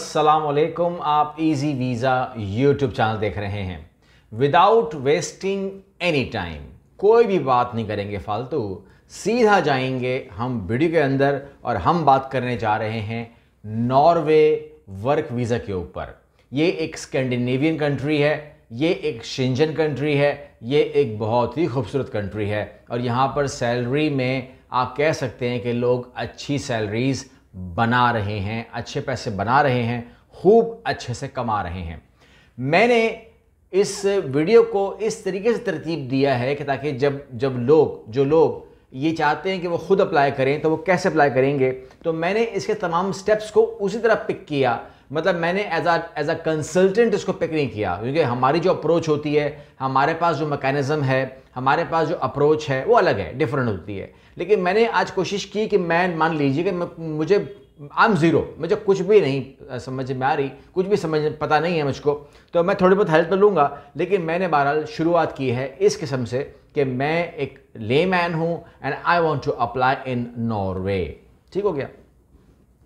अस्सलाम वालेकुम आप इजी वीज़ा यूट्यूब चैनल देख रहे हैं विदाउट वेस्टिंग एनी टाइम कोई भी बात नहीं करेंगे फालतू सीधा जाएंगे हम वीडियो के अंदर और हम बात करने जा रहे हैं नॉर्वे वर्क वीज़ा के ऊपर ये एक स्कैंडिनेवियन कंट्री है ये एक शिंजन कंट्री है ये एक बहुत ही खूबसूरत कंट्री है और यहाँ पर सैलरी में आप कह सकते हैं कि लोग अच्छी सैलरीज़ बना रहे हैं अच्छे पैसे बना रहे हैं खूब अच्छे से कमा रहे हैं मैंने इस वीडियो को इस तरीके से तरतीब दिया है कि ताकि जब जब लोग जो लोग ये चाहते हैं कि वो खुद अप्लाई करें तो वो कैसे अप्लाई करेंगे तो मैंने इसके तमाम स्टेप्स को उसी तरह पिक किया मतलब मैंने as uh as a consultant इसको पिक नहीं किया क्योंकि हमारी जो अप्रोच होती है हमारे पास जो मैकेनिज़्म है हमारे पास जो अप्रोच है वो अलग है डिफरेंट होती है लेकिन मैंने आज कोशिश की कि मैं मान लीजिए कि मुझे आम ज़ीरो मुझे कुछ भी नहीं समझ में आ रही कुछ भी समझ पता नहीं है मुझको तो मैं थोड़ी बहुत हेल्प तो लूँगा लेकिन मैंने बहरहाल शुरुआत की है इस किस्म से कि मैं एक ले मैन हूँ and I want to apply in Norway ठीक हो गया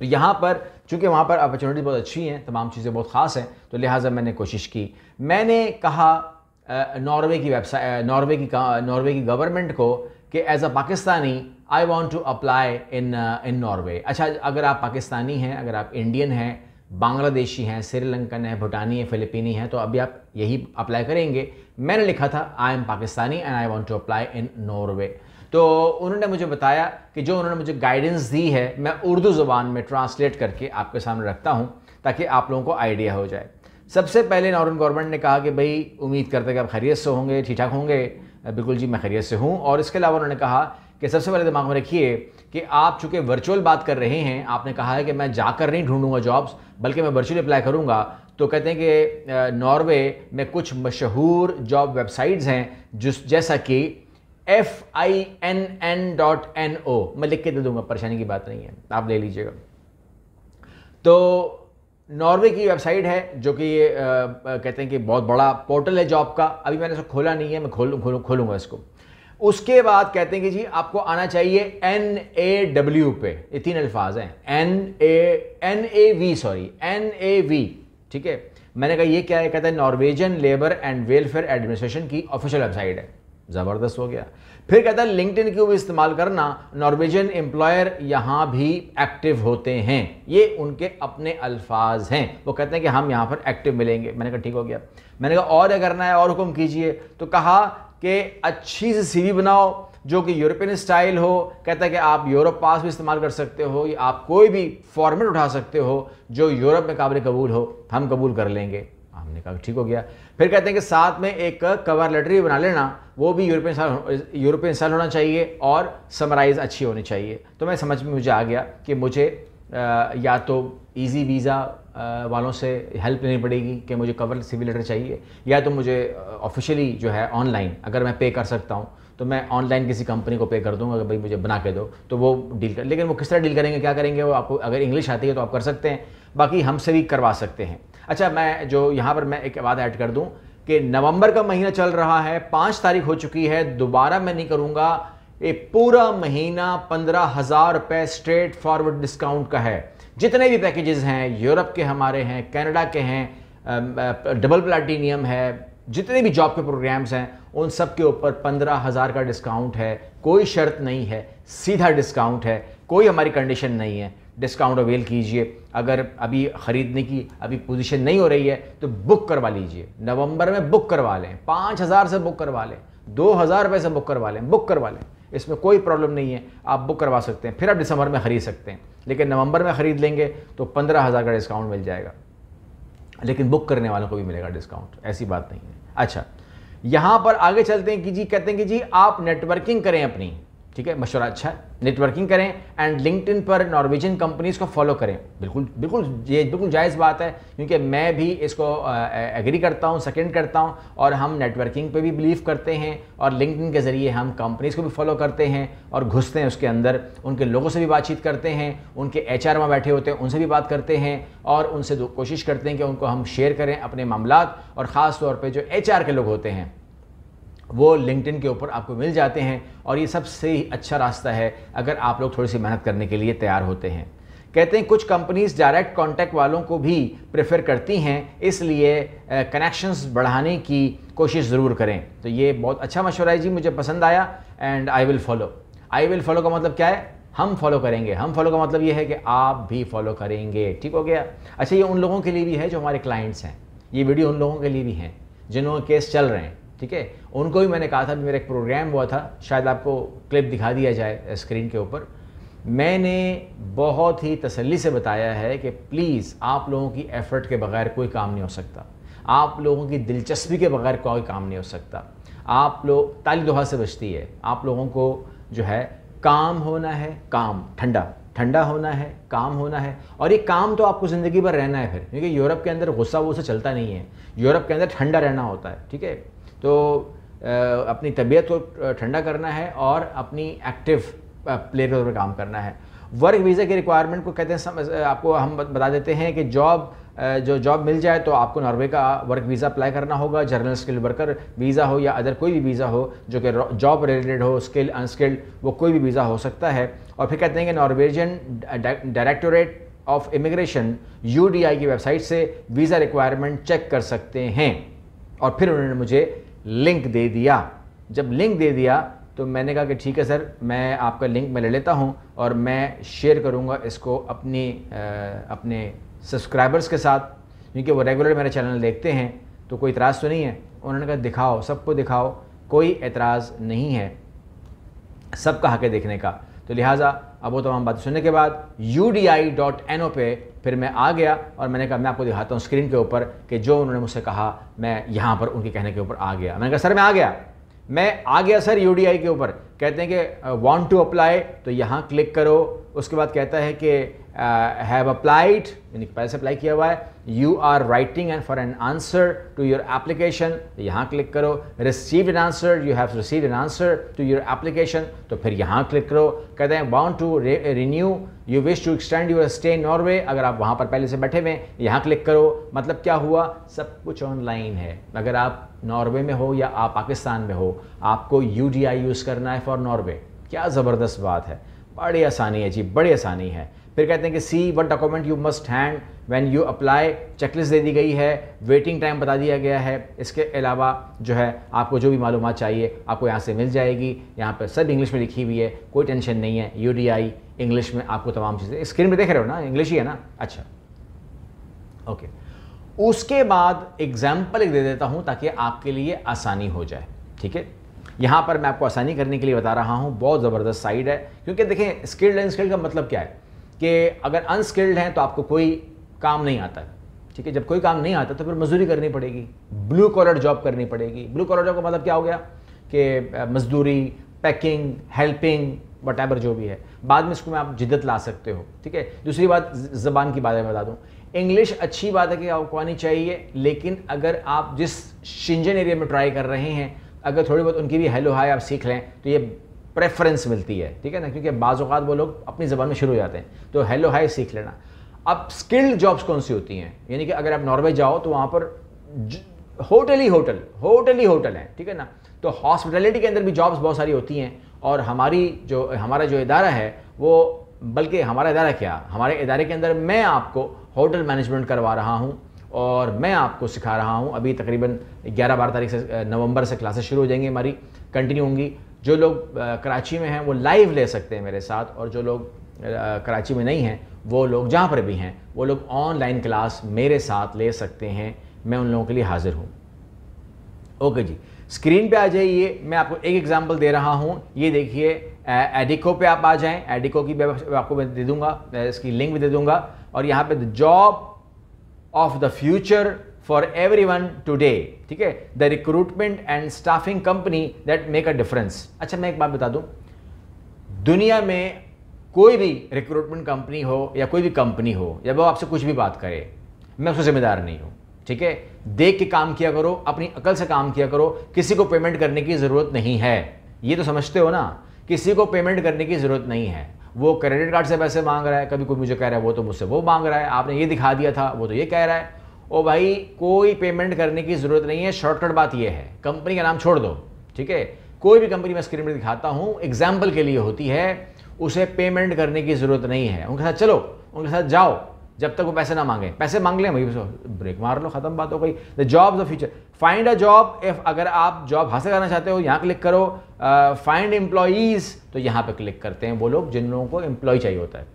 तो यहाँ पर चूँकि वहाँ पर अपॉर्चुनिटी बहुत अच्छी हैं तमाम चीज़ें बहुत ख़ास हैं तो लिहाजा मैंने कोशिश की मैंने कहा नॉर्वे की वेबसाइट नॉर्वे की नॉर्वे की गवर्नमेंट को कि as a Pakistani I want to apply in in Norway अच्छा अगर आप पाकिस्तानी हैं अगर आप इंडियन हैं बांग्लादेशी हैं श्रीलंकन है भूटानी है फिलिपीनी हैं तो अभी आप यही अप्लाई करेंगे मैंने लिखा था I am Pakistani and I want to apply in Norway तो उन्होंने मुझे बताया कि जो उन्होंने मुझे गाइडेंस दी है मैं उर्दू ज़बान में ट्रांसलेट करके आपके सामने रखता हूँ ताकि आप लोगों को आइडिया हो जाए सबसे पहले नॉर्दर्न गवर्नमेंट ने कहा कि भाई उम्मीद करते कि आप खैरियत से होंगे ठीक ठाक होंगे बिल्कुल जी मैं खैरियत से हूँ और इसके अलावा उन्होंने कहा कि सबसे पहले दिमाग में रखिए कि आप चूँकि वर्चुअल बात कर रहे हैं आपने कहा है कि मैं जाकर नहीं ढूंढूंगा जॉब्स बल्कि मैं वर्चुअली अप्लाई करूँगा तो कहते हैं कि नॉर्वे में कुछ मशहूर जॉब वेबसाइट्स हैं जिस जैसा कि F I N N dot N O मैं लिख के दे दूंगा परेशानी की बात नहीं है आप ले लीजिएगा तो नॉर्वे की वेबसाइट है जो कि ये कहते हैं कि बहुत बड़ा पोर्टल है जॉब का अभी मैंने इसको खोला नहीं है मैं खोलूँ खोलूँ खोलूँगा इसको उसके बाद कहते हैं कि जी आपको आना चाहिए एन ए डब्ल्यू पे ये तीन अल्फाज हैं N A N A V sorry N A V ठीक है मैंने कहा ये क्या है कहता है Norwegian labour and welfare administration की ऑफिशियल वेबसाइट है ज़बरदस्त हो गया फिर कहता है लिंकड क्यों इस्तेमाल करना नॉर्वेजियन एम्प्लॉयर यहाँ भी एक्टिव होते हैं ये उनके अपने अल्फाज हैं वो कहते हैं कि हम यहाँ पर एक्टिव मिलेंगे मैंने कहा ठीक हो गया मैंने कहा और अगर करना है और हुक्म कीजिए तो कहा कि अच्छी सी सीवी बनाओ जो कि यूरोपियन स्टाइल हो कहता है कि आप यूरोप पास भी इस्तेमाल कर सकते हो या आप कोई भी फॉर्मेट उठा सकते हो जो यूरोप में काबिल कबूल हो हम कबूल कर लेंगे हमने कहा ठीक हो गया फिर कहते हैं कि साथ में एक कवर लेटर ही बना लेना वो भी यूरोपियन साल यूरोपियन साल होना चाहिए और समराइज़ अच्छी होनी चाहिए तो मैं समझ में मुझे आ गया कि मुझे आ, या तो ईजी वीज़ा वालों से हेल्प लेनी पड़ेगी कि मुझे कवर सी लेटर चाहिए या तो मुझे ऑफिशियली जो है ऑनलाइन अगर मैं पे कर सकता हूँ तो मैं ऑनलाइन किसी कंपनी को पे कर दूंगा अगर भाई मुझे बना के दो तो वो डील कर लेकिन वो किस तरह डील करेंगे क्या करेंगे वो आपको अगर इंग्लिश आती है तो आप कर सकते हैं बाकी हमसे भी करवा सकते हैं अच्छा मैं जो यहाँ पर मैं एक बात ऐड कर दूँ कि नवंबर का महीना चल रहा है पाँच तारीख हो चुकी है दोबारा मैं नहीं करूँगा ये पूरा महीना पंद्रह हज़ार रुपये स्ट्रेट फॉरवर्ड डिस्काउंट का है जितने भी पैकेजेस हैं यूरोप के हमारे हैं कनाडा के हैं डबल प्लाटीनियम है जितने भी जॉब के प्रोग्राम्स हैं उन सब के ऊपर पंद्रह हज़ार का डिस्काउंट है कोई शर्त नहीं है सीधा डिस्काउंट है कोई हमारी कंडीशन नहीं है डिस्काउंट अवेल कीजिए अगर अभी ख़रीदने की अभी पोजीशन नहीं हो रही है तो बुक करवा लीजिए नवंबर में बुक करवा लें पाँच हज़ार से बुक करवा लें दो हज़ार रुपये से बुक करवा लें बुक करवा लें इसमें कोई प्रॉब्लम नहीं है आप बुक करवा सकते हैं फिर आप दिसंबर में ख़रीद सकते हैं लेकिन नवंबर में ख़रीद लेंगे तो पंद्रह हज़ार का डिस्काउंट मिल जाएगा लेकिन बुक करने वालों को भी मिलेगा डिस्काउंट ऐसी बात नहीं है अच्छा यहां पर आगे चलते हैं कि जी कहते हैं कि जी आप नेटवर्किंग करें अपनी ठीक है मशवरा अच्छा है नेटवर्किंग करें एंड लिंकड पर नॉर्वेजियन कंपनीज़ को फॉलो करें बिल्कुल बिल्कुल ये बिल्कुल जायज़ बात है क्योंकि मैं भी इसको एग्री करता हूँ सेकेंड करता हूँ और हम नेटवर्किंग पे भी बिलीव करते हैं और लिंकड के ज़रिए हम कंपनीज़ को भी फॉलो करते हैं और घुसते हैं उसके अंदर उनके लोगों से भी बातचीत करते हैं उनके एच आर में बैठे होते हैं उनसे भी बात करते हैं और उनसे कोशिश करते हैं कि उनको हम शेयर करें अपने मामला और ख़ास तौर पर जो एच के लोग होते हैं वो लिंकडिन के ऊपर आपको मिल जाते हैं और ये सबसे ही अच्छा रास्ता है अगर आप लोग थोड़ी सी मेहनत करने के लिए तैयार होते हैं कहते हैं कुछ कंपनीज डायरेक्ट कांटेक्ट वालों को भी प्रेफर करती हैं इसलिए कनेक्शंस बढ़ाने की कोशिश ज़रूर करें तो ये बहुत अच्छा मशवरा है जी मुझे पसंद आया and I will follow I will follow का मतलब क्या है हम फॉलो करेंगे हम फॉलो का मतलब ये है कि आप भी फॉलो करेंगे ठीक हो गया अच्छा ये उन लोगों के लिए भी है जो हमारे क्लाइंट्स हैं ये वीडियो उन लोगों के लिए भी हैं जिन्होंने केस चल रहे हैं ठीक है उनको भी मैंने कहा था मेरा एक प्रोग्राम हुआ था शायद आपको क्लिप दिखा दिया जाए स्क्रीन के ऊपर मैंने बहुत ही तसल्ली से बताया है कि प्लीज़ आप लोगों की एफ़र्ट के बगैर कोई काम नहीं हो सकता आप लोगों की दिलचस्पी के बगैर कोई काम नहीं हो सकता आप लोग ताली दोहा से बचती है आप लोगों को जो है काम होना है काम ठंडा ठंडा होना है काम होना है और ये काम तो आपको ज़िंदगी भर रहना है फिर क्योंकि यूरोप के अंदर गुस्सा वो से चलता नहीं है यूरोप के अंदर ठंडा रहना होता है ठीक है तो अपनी तबीयत को ठंडा करना है और अपनी एक्टिव प्ले के पर काम करना है वर्क वीज़ा की रिक्वायरमेंट को कहते हैं आपको हम बता देते हैं कि जॉब जो जॉब मिल जाए तो आपको नॉर्वे का वर्क वीज़ा अप्लाई करना होगा जर्नल स्किल्ड वर्कर वीज़ा हो या अदर कोई भी वीज़ा हो जो कि जॉब रिलेटेड हो स्किल अनस्किल्ड वो कोई भी वीज़ा हो सकता है और फिर कहते हैं कि Norwegian directorate of immigration U की वेबसाइट से वीज़ा रिक्वायरमेंट चेक कर सकते हैं और फिर उन्होंने मुझे लिंक दे दिया जब लिंक दे दिया तो मैंने कहा कि ठीक है सर मैं आपका लिंक मैं ले लेता हूँ और मैं शेयर करूँगा इसको अपनी अपने सब्सक्राइबर्स के साथ क्योंकि वो रेगुलर मेरा चैनल देखते हैं तो कोई इतराज़ तो नहीं है उन्होंने कहा दिखाओ सबको दिखाओ कोई एतराज़ नहीं है सबका हक है देखने का तो लिहाजा अब वो तमाम बातें सुनने के बाद यू पे फिर मैं आ गया और मैंने कहा मैं आपको दिखाता हूँ स्क्रीन के ऊपर कि जो उन्होंने मुझसे कहा मैं यहाँ पर उनके कहने के ऊपर आ गया मैंने कहा सर मैं आ गया मैं आ गया सर यू के ऊपर कहते हैं कि वॉन्ट टू अप्लाई तो यहाँ क्लिक करो उसके बाद कहता है कि हैव uh, अप्लाइड यानी पहले से अप्लाई किया हुआ है you are waiting and for an answer to your application यहाँ क्लिक करो receive an answer you have receive an answer to your application तो फिर यहाँ क्लिक करो कहते हैं want to renew you wish to extend your stay in Norway अगर आप वहाँ पर पहले से बैठे हुए हैं यहाँ क्लिक करो मतलब क्या हुआ सब कुछ ऑनलाइन है अगर आप नॉर्वे में हो या आप पाकिस्तान में हो आपको यू डी आई यूज़ करना है फॉर नॉर्वे क्या ज़बरदस्त बात है बड़ी आसानी है जी बड़ी आसानी है फिर कहते हैं कि see what document you must hand when you apply checklist दे दी गई है वेटिंग टाइम बता दिया गया है इसके अलावा जो है आपको जो भी मालूम चाहिए आपको यहाँ से मिल जाएगी यहाँ पर सब इंग्लिश में लिखी हुई है कोई टेंशन नहीं है यू इंग्लिश में आपको तमाम चीज़ें स्क्रीन पर देख रहे हो ना इंग्लिश ही है ना अच्छा ओके okay. उसके बाद एग्जाम्पल एक दे देता हूँ ताकि आपके लिए आसानी हो जाए ठीक है यहाँ पर मैं आपको आसानी करने के लिए बता रहा हूँ बहुत ज़बरदस्त साइड है क्योंकि देखें स्किल्ड एंड स्किल्ड का मतलब क्या है कि अगर अनस्किल्ड हैं तो आपको कोई काम नहीं आता ठीक है जब कोई काम नहीं आता तो फिर मजदूरी करनी पड़ेगी ब्लू कॉलर जॉब करनी पड़ेगी ब्लू कॉलर जॉब का मतलब क्या हो गया कि मजदूरी पैकिंग हेल्पिंग वट जो भी है बाद में इसको में आप जिद्दत ला सकते हो ठीक है दूसरी बात ज़बान की बारे में बता दूँ इंग्लिश अच्छी बात है कि आपको आनी चाहिए लेकिन अगर आप जिस शिंजन एरिया में ट्राई कर रहे हैं अगर थोड़ी बहुत उनकी भी हेलो हाय आप सीख लें तो ये प्रेफरेंस मिलती है ठीक है ना क्योंकि बाज़ात वो लोग अपनी ज़बान में शुरू हो जाते हैं तो हेलो हाई सीख लेना अब स्किल्ड जॉब्स कौन सी होती हैं यानी कि अगर आप नॉर्वे जाओ तो वहाँ पर होटल ही होटल होटल ही होटल हैं ठीक है ना तो हॉस्पिटलिटी के अंदर भी जॉब्स बहुत सारी होती हैं और हमारी जो हमारा जो इदारा है वो बल्कि हमारा इदारा क्या हमारे इदारे के अंदर मैं आपको होटल मैनेजमेंट करवा रहा हूँ और मैं आपको सिखा रहा हूँ अभी तकरीबन 11-12 तारीख से नवंबर से क्लासेस शुरू हो जाएंगी हमारी कंटिन्यू होंगी जो लोग कराची में हैं वो लाइव ले सकते हैं मेरे साथ और जो लोग कराची में नहीं हैं वो लोग जहाँ पर भी हैं वो लोग ऑनलाइन क्लास मेरे साथ ले सकते हैं मैं उन लोगों के लिए हाज़िर हूँ ओके जी स्क्रीन पे आ जाइए मैं आपको एक एग्जांपल दे रहा हूँ ये देखिए एडिको पे आप आ जाएं एडिको की आपको मैं दे दूंगा इसकी लिंक भी दे दूंगा और यहाँ पे job of the future for everyone today ठीक है the recruitment and staffing company that make a difference अच्छा मैं एक बात बता दूं दुनिया में कोई भी रिक्रूटमेंट कंपनी हो या कोई भी कंपनी हो या वो आपसे कुछ भी बात करे मैं उसको जिम्मेदार नहीं हूँ ठीक है देख के काम किया करो अपनी अकल से काम किया करो किसी को पेमेंट करने की ज़रूरत नहीं है ये तो समझते हो ना किसी को पेमेंट करने की ज़रूरत नहीं है वो क्रेडिट कार्ड से पैसे मांग रहा है कभी कोई मुझे कह रहा है वो तो मुझसे वो मांग रहा है आपने ये दिखा दिया था वो तो ये कह रहा है ओ भाई कोई पेमेंट करने की ज़रूरत नहीं है शॉर्टकट बात यह है कंपनी का नाम छोड़ दो ठीक है कोई भी कंपनी मैं स्क्रीन पर दिखाता हूँ एग्जाम्पल के लिए होती है उसे पेमेंट करने की ज़रूरत नहीं है उनके साथ चलो उनके साथ जाओ जब तक वो पैसे ना मांगे पैसे मांग लें भाई ब्रेक मार लो खत्म बात हो गई the job the future find a job if अगर आप जॉब हासिल करना चाहते हो यहाँ क्लिक करो फाइंड एम्प्लॉयज़ तो यहाँ पर क्लिक करते हैं वो लोग जिन लोगों को एम्प्लॉय चाहिए होता है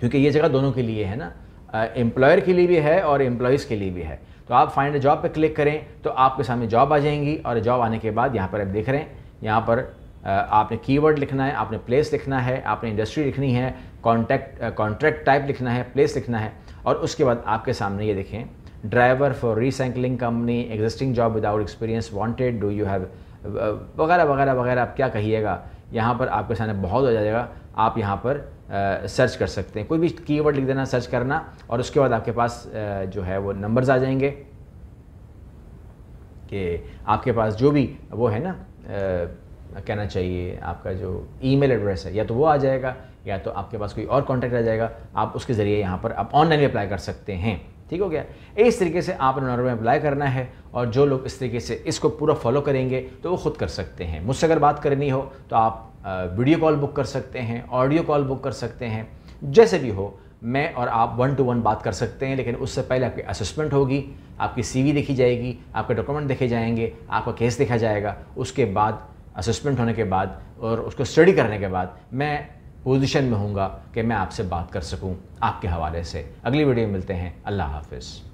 क्योंकि ये जगह दोनों के लिए है ना एम्प्लॉयर के लिए भी है और एम्प्लॉयज़ के लिए भी है तो आप फाइंड जॉब पर क्लिक करें तो आपके सामने जॉब आ जाएंगी और जॉब आने के बाद यहाँ पर आप देख रहे हैं यहाँ पर आपने कीवर्ड लिखना है आपने प्लेस लिखना है आपने इंडस्ट्री लिखनी है कॉन्टैक्ट कॉन्ट्रैक्ट टाइप लिखना है प्लेस लिखना है और उसके बाद आपके सामने ये देखें driver for recycling company existing job without experience wanted do you have वगैरह वगैरह वगैरह आप क्या कहिएगा यहाँ पर आपके सामने बहुत हो जाएगा आप यहाँ पर आ, सर्च कर सकते हैं कोई भी कीवर्ड लिख देना सर्च करना और उसके बाद आपके पास आ, जो है वो नंबर्स आ जाएंगे कि आपके पास जो भी वो है ना आ, कहना चाहिए आपका जो ईमेल एड्रेस है या तो वो आ जाएगा या तो आपके पास कोई और कॉन्टैक्ट आ जाएगा आप उसके ज़रिए यहाँ पर आप ऑनलाइन भी अप्लाई कर सकते हैं ठीक हो गया इस तरीके से आप नॉर्वे में अप्लाई करना है और जो लोग इस तरीके से इसको पूरा फॉलो करेंगे तो वो खुद कर सकते हैं मुझसे अगर बात करनी हो तो आप वीडियो कॉल बुक कर सकते हैं ऑडियो कॉल बुक कर सकते हैं जैसे भी हो मैं और आप वन टू वन बात कर सकते हैं लेकिन उससे पहले आपकी असेसमेंट होगी आपकी सीवी देखी जाएगी आपके डॉक्यूमेंट देखे जाएंगे आपका केस देखा जाएगा उसके बाद असेसमेंट होने के बाद और उसको स्टडी करने के बाद मैं पोजीशन में हूँगा कि मैं आपसे बात कर सकूँ आपके हवाले से अगली वीडियो में मिलते हैं अल्लाह हाफिज़